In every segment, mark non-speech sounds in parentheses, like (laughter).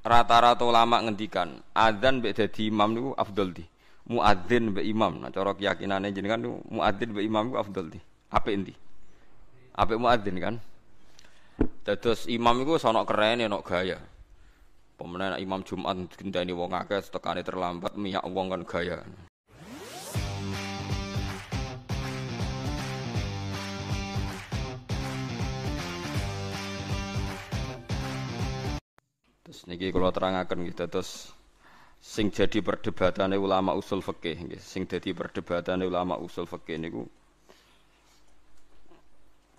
rata-rata ulama ngendikan adzan mbek dadi imam niku afdol di. Muadzin mbek imam, nah cara keyakinane jenengan niku muadzin mbek imam niku afdol di. Apik endi? Apik muadzin kan? Dados imam iku sono keren ya nok gaya. Pemenang imam Jumat gendani wong akeh tekane terlambat miyak wong kan gaya. Terus niki kula terangaken gitu terus sing jadi perdebatane ulama usul fikih nggih, sing dadi perdebatane ulama usul fikih niku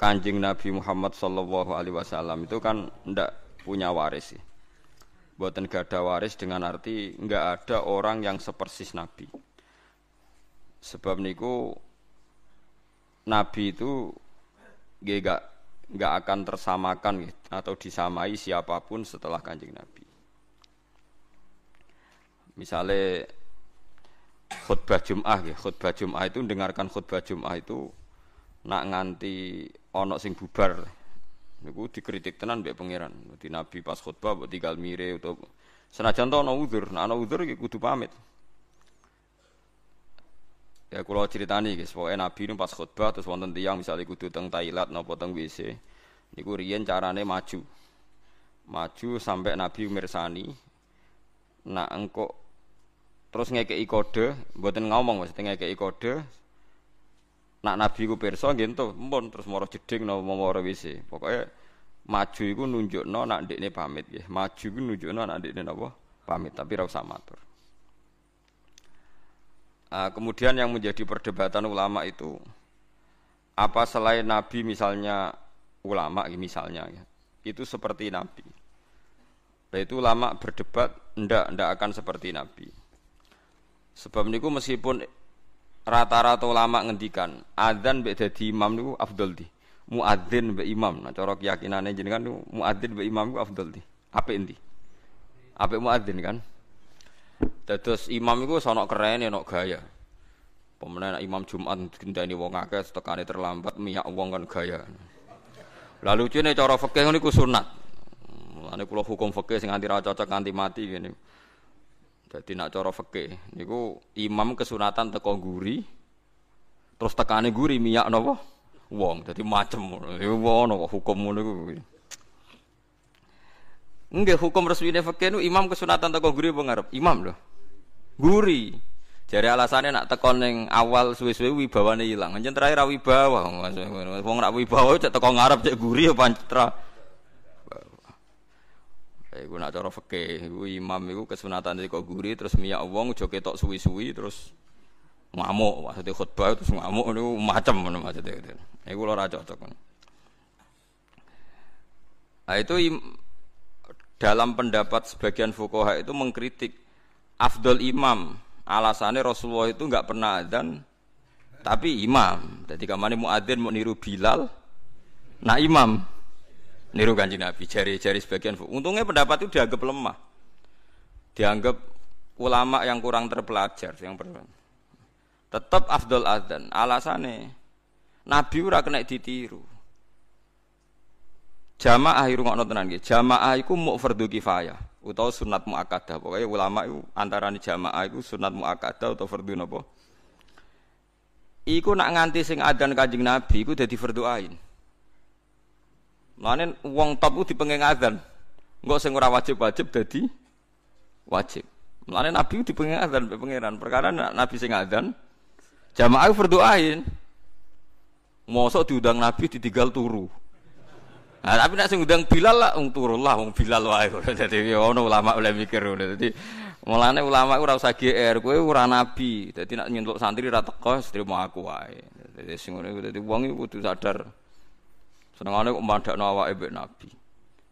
Kanjeng Nabi Muhammad sallallahu alaihi wasallam itu kan ndak punya waris sih. Buatan gak ada waris dengan arti nggak ada orang yang sepersis Nabi. Sebab niku Nabi itu gak nggak akan tersamakan gitu, atau disamai siapapun setelah kanjeng Nabi. Misalnya khutbah Jum'ah gitu. khutbah Jum'ah itu mendengarkan khutbah Jum'ah itu nak nganti onok sing bubar niku dikritik tenan mbek pangeran. Di Nabi pas khutbah mbok tinggal mire utawa senajan to ana udzur, nah ana udzur iki kudu pamit. Ya kula ceritani guys, pokoke Nabi itu pas khutbah terus wonten tiyang misalnya kudu teng toilet napa teng WC. Niku riyen carane maju. Maju sampai Nabi mirsani nak engko terus ngekeki kode, buatin ngomong maksudnya ngekeki kode. Nak Nabi ku pirsa nggih mohon terus moro jeding mau moro WC. Pokoke maju iku nunjukno nak ndekne pamit nggih. Maju iku nunjukno nak ndekne napa? Pamit tapi ora usah matur. Uh, kemudian yang menjadi perdebatan ulama itu apa selain Nabi misalnya ulama misalnya ya, itu seperti Nabi. Nah, itu ulama berdebat ndak ndak akan seperti Nabi. Sebab niku meskipun rata-rata ulama ngendikan adzan mbek dadi imam niku afdol di. Muadzin mbek imam, nah cara keyakinane jenengan niku muadzin mbek imam niku afdol di. Apik endi? Apik muadzin kan? terus imam niku sono keren ya nok gaya. Pemenang imam Jumat gendani wong akeh tekane terlambat miyak wong kan gaya. Lah lucune cara fakih ini kusunat, ini kula hukum fakih sing anti ra cocok anti mati gini. Jadi nak cara ini niku imam kesunatan teko guri terus tekane guri miyak nopo, wong. Jadi macem ya wong nopo hukum ngono iku. Nggih hukum resmine fakih niku imam kesunatan teko guri apa ngarep? Imam lho. Guri. Jadi alasannya nak tekon yang awal suwe-suwe nih hilang. Hanya terakhir wibawa. Wong nak wibawa cek tekon ngarep cek gurih ya pancetra. Iku nak cara fikih, iku imam iku kesunatan kok gurih terus minyak wong joki tok suwi-suwi terus ngamuk maksudnya khutbah terus ngamuk macam macam ngono maksudnya. Iku raja cocok. Nah itu dalam pendapat sebagian fukoha itu mengkritik afdol imam Alasannya Rasulullah itu nggak pernah dan tapi imam. Jadi mau muadzin mau niru Bilal nah imam niru kanji Nabi jari-jari sebagian. Untungnya pendapat itu dianggap lemah. Dianggap ulama yang kurang terpelajar yang pernah. Tetap afdol adzan. Alasannya Nabi ora kena ditiru. Jamaah irungokno tenan nggih. Jamaah iku muk kifayah utawa sunat muakkadah. Pokoke ulama antara nih jamaah itu sunat muakkadah utawa fardhu napa? Iku nak nganti sing adan Kanjeng Nabi iku dadi fardhu ain. Mane wong top ku dipenging adzan. Engko sing ora wajib-wajib dadi wajib. Mane Nabi ku dipenging adzan pe pangeran. Perkara Nabi sing adzan jamaah fardhu ain. Mosok diundang Nabi ditinggal turu. Nah, tapi nak sing ngundang Bilal lah wong turullah wong Bilal wae. Dadi (laughs) ya ono ulama oleh mikir ngono. Dadi mulane ulama ora usah GR, kowe ora nabi. Dadi nak nyentuk santri ora teko, trimo aku wae. Dadi sing ngono dadi wong iku kudu sadar. Senengane kok madakno awake mbek nabi.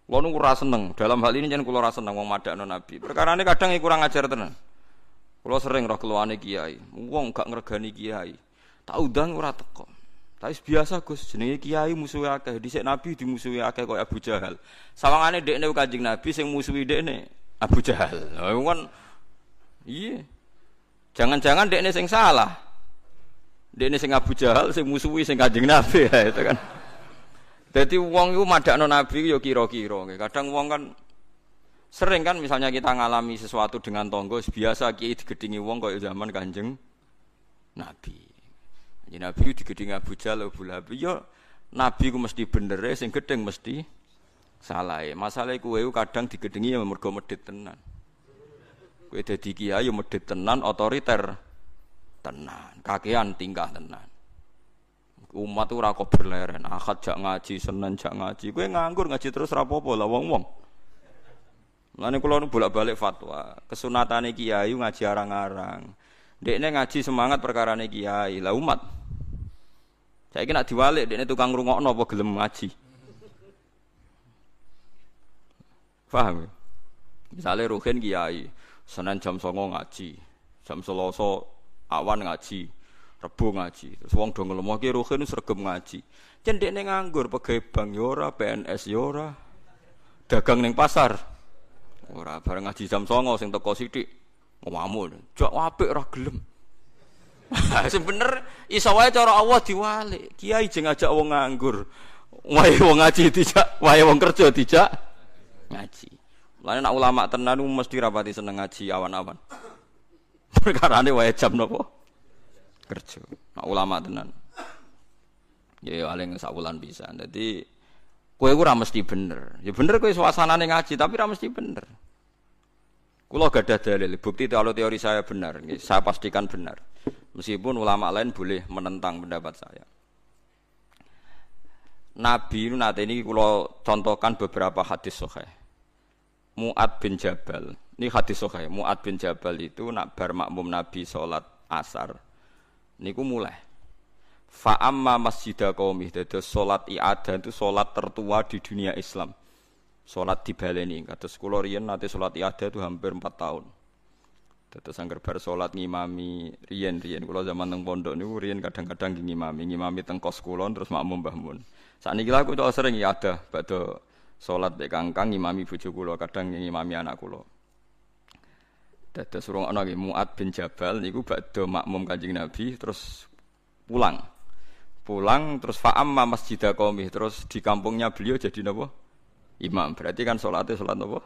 Kulo nu ora seneng. Dalam hal ini jan kulo ora seneng wong madakno nabi. Perkarane kadang kurang ajar tenan. Kulo sering roh keluane kiai. Wong gak ngregani kiai. Tak udang ora teko. Tapi biasa Gus, jenenge kiai musuhe akeh. Dhisik Nabi dimusuhi akeh koyo Abu Jahal. Sawangane dekne Kanjeng Nabi sing musuhi dekne Abu Jahal. Lha kan iya. Jangan-jangan dekne sing salah. Dekne sing Abu Jahal sing musuhi sing Kanjeng Nabi (laughs) ya itu kan. Jadi wong itu madakno Nabi yo ya kira-kira. Kadang wong kan sering kan misalnya kita ngalami sesuatu dengan tonggo biasa kiai digedingi wong koyo zaman Kanjeng Nabi. Ya Nabi digedhe Abu Jahal Abu Lahab. Ya Nabi ku mesti bener sing gedeng mesti salah. Masalah kowe kadang digedengi yang mergo medit tenan. Kue dadi kiai ya medit tenan otoriter tenan, kakean tingkah tenan. Umat tuh rako berleren, akad jak ngaji, senen jak ngaji. Kue nganggur ngaji terus rapopo lah wong-wong. ini kula bolak-balik fatwa, kesunatane kiai ngaji arang-arang. Dekne ngaji semangat perkara kiai, lah umat. Saya kena diwalik dia tukang rungok nopo gelem ngaji. Faham? Ya? Misalnya Ruhin Kiai, Senin jam songo ngaji, jam seloso awan ngaji, rebu ngaji. Terus wong do ngelomo ki Ruhin sregem ngaji. Cendekne nganggur pegawai bank yora, ya PNS yora, ya dagang neng pasar. Ora bareng ngaji jam songo sing teko sithik ngamuk. cok apik ora gelem. Sebener, bener iso wae cara Allah diwalik. Kiai jeng ajak wong nganggur. Wae wong ngaji dijak, wae wong kerja dijak ngaji. Lainnya nak ulama tenan mesti rapati seneng ngaji awan-awan. (laughs) Perkarane wae jam nopo? Kerja. Nak ulama tenan. Ya, ya paling sak wulan bisa. Dadi kowe ora mesti bener. Ya bener kowe suasanane ngaji, tapi ora mesti bener. Kulo gadah dalil, bukti kalau teori saya benar, saya pastikan benar. Meskipun ulama lain boleh menentang pendapat saya. Nabi nanti ini kalau contohkan beberapa hadis sohe. Muat bin Jabal. Ini hadis sohe. Muat bin Jabal itu nak bermakmum Nabi sholat asar. Ini ku mulai. Fa'amma masjidah kaumih. Jadi sholat i'adah itu sholat tertua di dunia Islam. Sholat di baleni. Kata sekulorian nanti sholat i'adah itu hampir 4 tahun Terus anggar bar salat ngimami riyen-riyen kula zaman teng pondok niku riyen kadang-kadang ngimami, ngimami teng kos kula terus makmum Mbah Mun. Sakniki lha aku cok sering ya ada badhe salat dek kangkang ngimami bojo kula, kadang ngimami anak kula. Dados urung ana nggih Muad bin Jabal niku badhe makmum Kanjeng Nabi terus pulang. Pulang terus fa'amma masjidah kami terus di kampungnya beliau jadi napa? Imam. Berarti kan salate salat napa?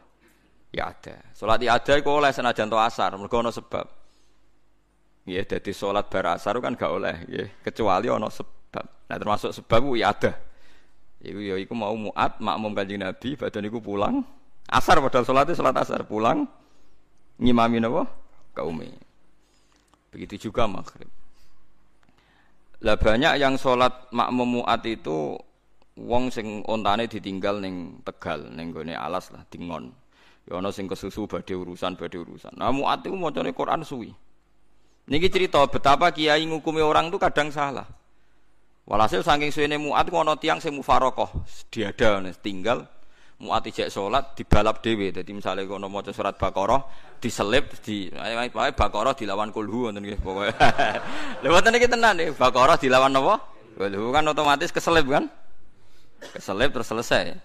ya ada. Salat ya ada iku oleh senajan to asar, mergo ana sebab. Nggih, dadi salat bar asar kan gak oleh, nggih, kecuali ana sebab. Nah, termasuk sebab ya ada. Iku ya iku mau muat makmum Kanjeng Nabi badan iku pulang asar padahal salate salat asar pulang Ngimami napa kaume. Begitu juga maghrib. Lah banyak yang sholat makmum muat itu wong sing ontane ditinggal ning Tegal ning gone alas lah dingon. Ya ana sing kesusu badhe urusan badhe urusan. Nah muat iku macane Quran suwi. Niki cerita betapa kiai ngukumi orang itu kadang salah. Walhasil saking suwene muat ku ana tiyang sing mufarokoh, diada tinggal muat ijek salat dibalap dhewe. Dadi misalnya kono maca surat Baqarah diselip di wae Baqarah dilawan kulhu ngoten nggih pokoke. (laughs) Lha mboten iki tenan nggih, Baqarah dilawan napa? Kulhu kan otomatis keselip kan? Keselip terus selesai.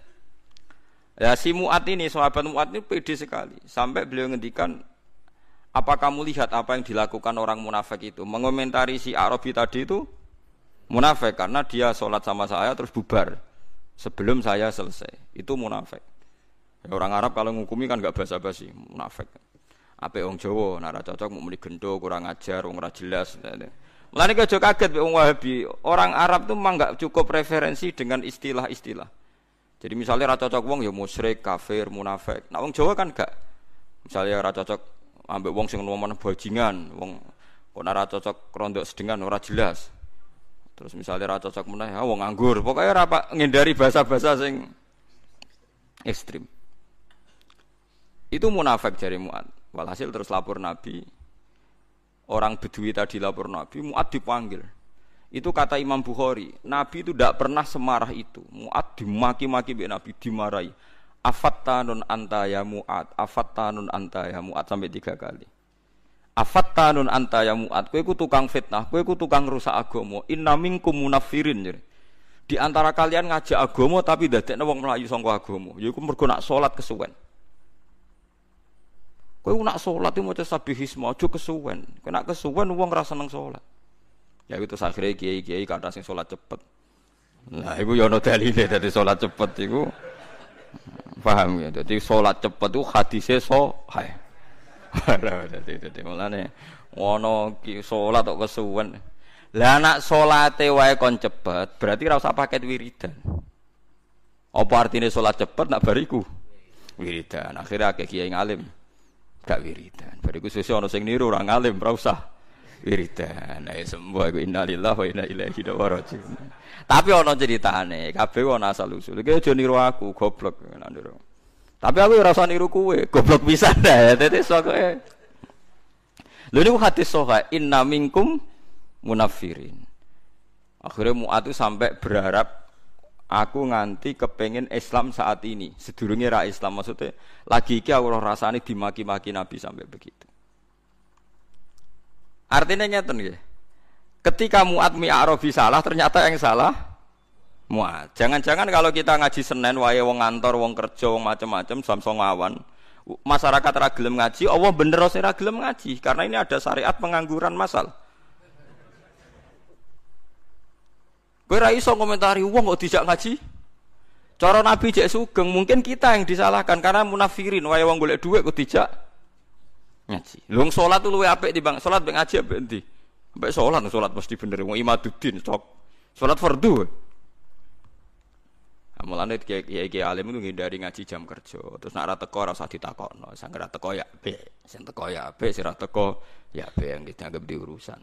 Ya si Mu'at ini, sahabat Mu'at ini pede sekali. Sampai beliau ngendikan, apa kamu lihat apa yang dilakukan orang munafik itu? Mengomentari si Arabi tadi itu munafik karena dia sholat sama saya terus bubar sebelum saya selesai. Itu munafik. Ya, orang Arab kalau ngukumi kan nggak basa-basi, munafik. Apa orang Jawa, nara cocok mau beli gendo, kurang ajar, orang jelas. Melainkan kaget Wahabi. Orang Arab itu memang nggak cukup referensi dengan istilah-istilah. Jadi misalnya ra cocok wong ya musyrik, kafir, munafik. Nah wong Jawa kan gak. Misalnya ra cocok ambek wong sing ngomong bajingan, wong kok ora cocok rondok sedengan ora jelas. Terus misalnya ra cocok meneh ya wong anggur. Pokoknya ra pak ngindari bahasa-bahasa sing ekstrim. Itu munafik jari muat. Walhasil terus lapor Nabi. Orang Bedui tadi lapor Nabi, Mu'ad dipanggil. Itu kata Imam Bukhari, Nabi itu tidak pernah semarah itu. Mu'ad dimaki-maki bi Nabi, dimarahi. Afattanun anta ya Mu'ad, afattanun anta ya Mu'ad sampai tiga kali. Afattanun anta ya Mu'ad, kowe ku tukang fitnah, kowe ku tukang rusak agama. Inna minkum munafirin. Jadi. Di antara kalian ngajak agama tapi ada orang melayu sangka agama. Ya aku mergo nak salat kesuwen. Kowe nak itu mau maca sabihisma aja kesuwen. Kowe nak kesuwen wong rasa neng sholat Ya itu akhirnya kiai-kiai kata sing sholat cepet. Nah, ibu ya ono dalile dari sholat cepet ibu Paham ya? Jadi sholat cepet itu hadisnya sohai. Jadi jadi mulane ono ki sholat kok kesuwen. Lah anak salate wae kon cepet, berarti rasa usah paket wiridan. Apa artinya sholat cepet nak bariku? Wiridan. Akhirnya akeh kiai ngalim gak wiridan. Bariku sesuatu yang sing niru ora ngalim, ora usah wiridan. Ayo sembuh aku innalillahi wa inna ilaihi raji'un. Tapi ana ceritane, kabeh ana asal usul. Iki aja niru aku, goblok niru. Tapi aku ya ora niru kowe, goblok pisan dah. (laughs) Dadi sokoe. Lho niku hadis soha inna minkum munafirin. Akhirnya Mu'ad itu sampai berharap aku nganti kepengen Islam saat ini. Sedurungnya ra Islam maksudnya lagi iki aku rasane dimaki-maki Nabi sampai begitu. Artinya nyata nggih. Ketika muat mi'arofi salah, ternyata yang salah muat. Jangan-jangan kalau kita ngaji Senin wae wong kantor, wong kerja, wong macam-macam samsung awan, masyarakat ragilem ngaji, Allah bener ora gelem ngaji karena ini ada syariat pengangguran masal. Gue ra iso komentari wong kok tidak ngaji. Cara Nabi jek sugeng, mungkin kita yang disalahkan karena munafirin wae wong golek dhuwit kok dijak ngaji. Lung sholat tuh luwe ape di bang sholat bang ngaji apik nanti? Baik sholat sholat mesti bener wong imaduddin stop. Sholat fardu. Nah, mulane kayak kiai alim itu hindari ngaji jam kerja. Terus nak rata kau rasa ditakokno, sang rata kau ya be, sang teko ya be, si rata kau ya be ya yang di diurusan.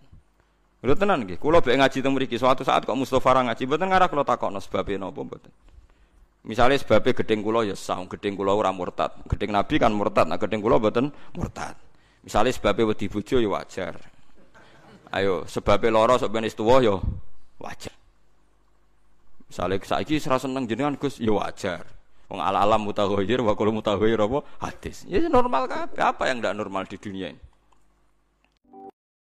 Lho tenan gitu. Kalau bek ngaji teng mriki suatu saat kok Mustofa ngaji betul ngarah no sebabnya no pun betul. Misalnya sebabnya gedeng kulo ya saung gedeng kulo orang murtad, gedeng nabi kan murtad, nah gedeng kulo betul murtad. Misalnya sebabnya wedi bojo ya wajar. Ayo, sebabnya loro sok ben tuwa ya wajar. Misalnya saiki serasa seneng jenengan Gus ya wajar. Wong ala-ala mutahayir wa kullu mutahayir apa hadis. Ya normal kan? Apa yang tidak normal di dunia ini?